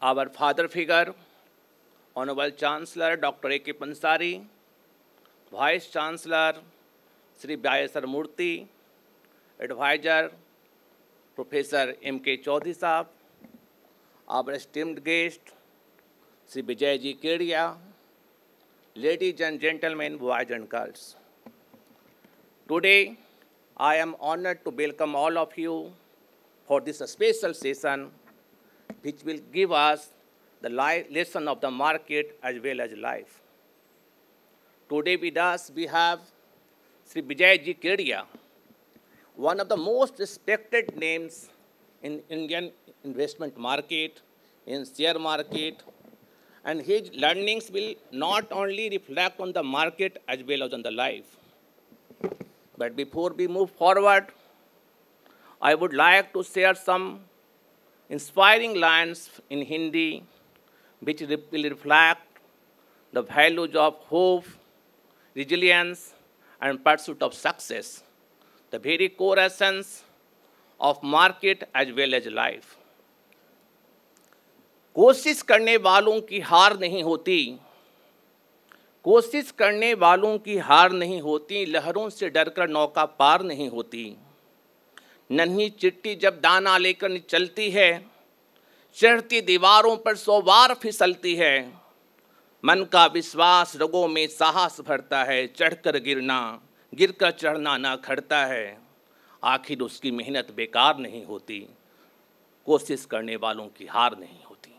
our father figure, Honorable Chancellor Dr. A.K. Pansari, Vice Chancellor Sri Vyayasar Murthy, Advisor Professor M.K. Chaudhary Saab, our esteemed guest Sri Vijay Ji Kedia, ladies and gentlemen, boys and girls. Today, I am honored to welcome all of you for this special session which will give us the lesson of the market as well as life. Today with us we have Sri Vijayji Kedia, one of the most respected names in Indian investment market, in share market, and his learnings will not only reflect on the market as well as on the life. But before we move forward, I would like to share some inspiring lines in Hindi which will reflect the values of hope, resilience, and pursuit of success, the very core essence of market as well as life. कोशिश करने वालों की हार नहीं होती कोशिश करने वालों की हार नहीं होती लहरों से डरकर नौका पार नहीं होती नन्ही चिट्टी जब दाना लेकर चलती है चढ़ती दीवारों पर सौ बार फिसलती है मन का विश्वास रगों में साहस भरता है चढ़कर गिरना गिरकर चढ़ना ना खड़ता है आखिर उसकी मेहनत बेकार नहीं होती कोशिश करने वालों की हार नहीं होती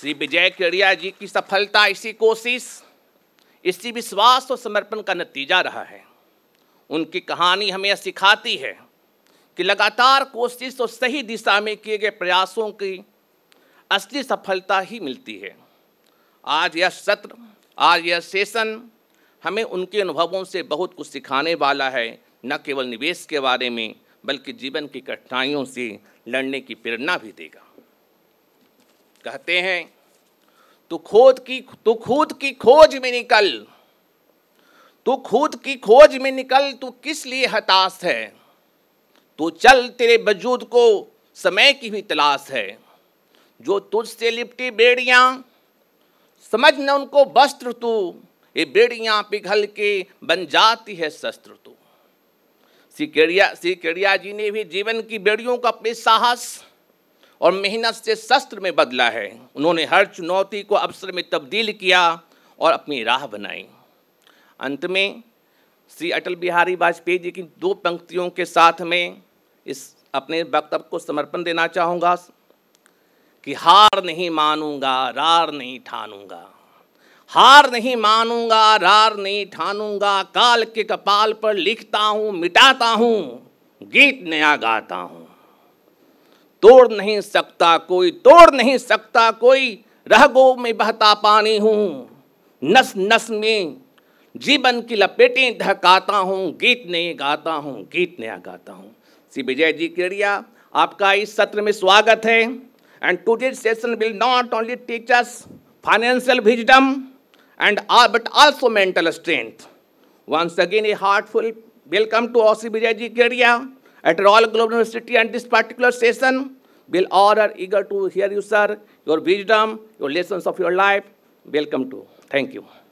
श्री विजय केड़िया जी की सफलता इसी कोशिश इसी विश्वास और समर्पण का नतीजा रहा है उनकी कहानी हमें यह सिखाती है कि लगातार कोशिश और सही दिशा में किए गए प्रयासों की असली सफलता ही मिलती है आज यह सत्र आज यह सेशन हमें उनके अनुभवों से बहुत कुछ सिखाने वाला है न केवल निवेश के बारे में बल्कि जीवन की कठिनाइयों से लड़ने की प्रेरणा भी देगा कहते हैं तो खोद की तो खुद की खोज में निकल तू खुद की खोज में निकल तू किस लिए हताश है तू चल तेरे वजूद को समय की भी तलाश है जो तुझसे लिपटी बेड़ियाँ समझ न उनको वस्त्र तू ये बेड़ियाँ पिघल के बन जाती है शस्त्र तू सिकेड़िया सिकेड़िया जी ने भी जीवन की बेड़ियों का अपने साहस और मेहनत से शस्त्र में बदला है उन्होंने हर चुनौती को अवसर में तब्दील किया और अपनी राह बनाई अंत में श्री अटल बिहारी वाजपेयी जी की दो पंक्तियों के साथ में इस अपने वक्तव्य को समर्पण देना चाहूँगा कि हार नहीं मानूंगा रार नहीं ठानूंगा हार नहीं मानूंगा रार नहीं ठानूंगा काल के कपाल पर लिखता हूं मिटाता हूं गीत नया गाता हूं तोड़ नहीं सकता कोई तोड़ नहीं सकता कोई रह गो में बहता पानी हूं नस नस में जीवन की लपेटें धकाता हूँ गीत नहीं गाता हूँ गीत नया गाता हूँ श्री विजय जी किरिया आपका इस सत्र में स्वागत है and today session will not only teachers financial wisdom and but also mental strength once again a heartful welcome to ऑ C Vijay ji Kedia at Royal Global University and this particular session will all are eager to hear you sir your wisdom your lesson of your life welcome to thank you